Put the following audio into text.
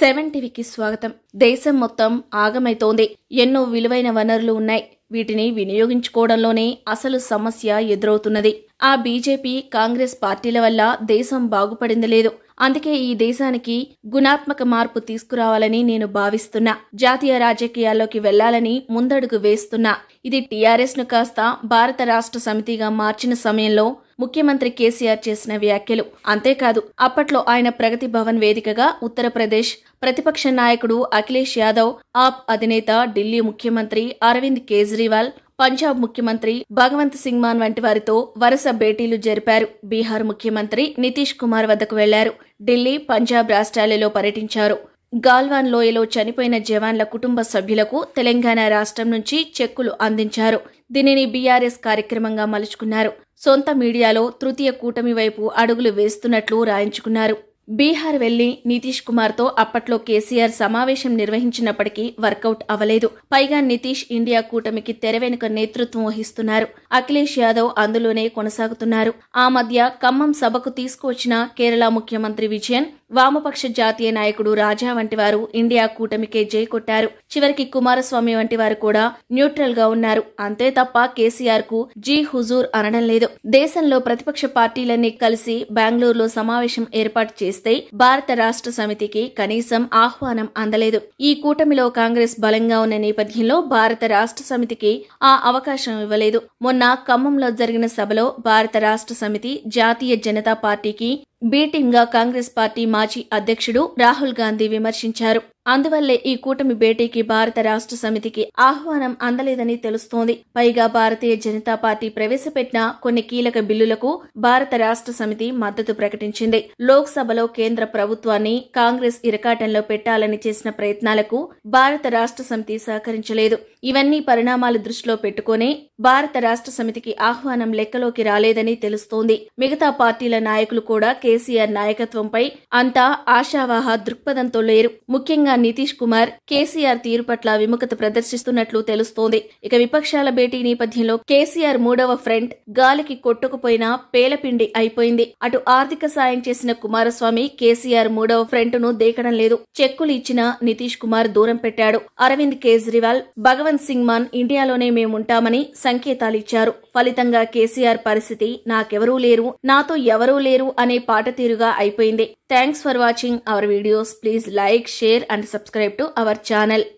Seven టీవీకి స్వాగతం దేశం మొత్తం ఆగమైతోంది ఎన్నో విలువైన వనరులు ఉన్నాయి వీటిని వినియోగించుకోవడంలోనే అసలు సమస్య ఎదురవుతున్నది ఆ బీజేపీ కాంగ్రెస్ పార్టీల వల్ల దేశం బాగుపడింది లేదు అందుకే ఈ దేశానికి గుణాత్మక మార్పు తీసుకురావాలని నేను భావిస్తున్నా జాతీయ రాజకీయాల్లోకి వెళ్లాలని ముందడుగు వేస్తున్నా ఇది టీఆర్ఎస్ ను కాస్త భారత రాష్ట్ర సమితిగా మార్చిన సమయంలో ముఖ్యమంత్రి కేసీఆర్ చేసిన వ్యాఖ్యలు అంతేకాదు అప్పట్లో ఆయన ప్రగతి భవన్ వేదికగా ఉత్తరప్రదేశ్ ప్రతిపక్ష నాయకుడు అఖిలేష్ యాదవ్ ఆప్ అధినేత ఢిల్లీ ముఖ్యమంత్రి అరవింద్ కేజ్రీవాల్ పంజాబ్ ముఖ్యమంత్రి భగవంత్ సింగ్ మాన్ వంటి వారితో వరుస భేటీలు జరిపారు బీహార్ ముఖ్యమంత్రి నితీష్ కుమార్ వద్దకు వెళ్లారు ఢిల్లీ పంజాబ్ రాష్ట్రాలలో పర్యటించారు గాల్వాన్ లోయలో చనిపోయిన జవాన్ల కుటుంబ సభ్యులకు తెలంగాణ రాష్ట్రం నుంచి చెక్కులు అందించారు దీనిని బీఆర్ఎస్ కార్యక్రమంగా మలుచుకున్నారు సొంత మీడియాలో తృతీయ కూటమి వైపు అడుగులు వేస్తున్నట్లు రాయించుకున్నారు బీహార్ వెళ్లి నితీష్ కుమార్తో అప్పట్లో కేసీఆర్ సమావేశం నిర్వహించినప్పటికీ వర్కౌట్ అవలేదు పైగా నితీష్ ఇండియా కూటమికి తెరవెనుక నేతృత్వం వహిస్తున్నారు అఖిలేష్ యాదవ్ అందులోనే కొనసాగుతున్నారు ఆ మధ్య ఖమ్మం సభకు తీసుకువచ్చిన కేరళ ముఖ్యమంత్రి విజయన్ వామపక్ష జాతీయ నాయకుడు రాజా వంటి వారు ఇండియా కూటమికే జై కొట్టారు చివరికి కుమారస్వామి వంటి వారు కూడా న్యూట్రల్ గా ఉన్నారు అంతే తప్ప కేసీఆర్ కు జీ హుజూర్ అనడం లేదు దేశంలో ప్రతిపక్ష పార్టీలన్నీ కలిసి బెంగళూరులో సమావేశం ఏర్పాటు చేస్తే భారత రాష్ట్ర సమితికి కనీసం ఆహ్వానం అందలేదు ఈ కూటమిలో కాంగ్రెస్ బలంగా ఉన్న నేపథ్యంలో భారత రాష్ట్ర సమితికి ఆ అవకాశం ఇవ్వలేదు మొన్న ఖమ్మంలో జరిగిన సభలో భారత రాష్ట్ర సమితి జాతీయ జనతా పార్టీకి బీటింగ్గా కాంగ్రెస్ పార్టీ మాజీ అధ్యక్షుడు రాహుల్ గాంధీ విమర్శించారు అందువల్లే ఈ కూటమి భేటీకి భారత రాష్ట్ర సమితికి ఆహ్వానం అందలేదని తెలుస్తోంది పైగా భారతీయ జనతా పార్టీ ప్రవేశపెట్టిన కొన్ని కీలక బిల్లులకు భారత రాష్ట్ర సమితి మద్దతు ప్రకటించింది లోక్సభలో కేంద్ర ప్రభుత్వాన్ని కాంగ్రెస్ ఇరకాటంలో పెట్టాలని చేసిన ప్రయత్నాలకు భారత రాష్ట్ర సమితి సహకరించలేదు ఇవన్నీ పరిణామాలు దృష్టిలో పెట్టుకునే భారత రాష్ట్ర సమితికి ఆహ్వానం లెక్కలోకి రాలేదని తెలుస్తోంది మిగతా పార్టీల నాయకులు కూడా కేసీఆర్ నాయకత్వంపై అంతా ఆశావాహ దృక్పథంతో లేరు ముఖ్యంగా నితీష్ కుమార్ కేసీఆర్ తీరు పట్ల విముఖత ప్రదర్శిస్తున్నట్లు తెలుస్తోంది ఇక విపక్షాల భేటీ నేపథ్యంలో కేసీఆర్ మూడవ ఫ్రంట్ గాలికి కొట్టుకుపోయిన పేలపిండి అయిపోయింది అటు ఆర్థిక సాయం చేసిన కుమారస్వామి కేసీఆర్ మూడవ ఫ్రంట్ ను దేకడం లేదు చెక్కులు ఇచ్చిన నితీష్ కుమార్ దూరం పెట్టాడు అరవింద్ కేజ్రీవాల్ భగవంత్ సింగ్ మాన్ ఇండియాలోనే మేముంటామని సంకేతాలిచ్చారు ఫలితంగా కేసీఆర్ పరిస్థితి నాకెవరూ లేరు నాతో ఎవరూ లేరు అనే పాట తీరుగా అయిపోయింది thanks for watching our videos please like share and and subscribe to our channel.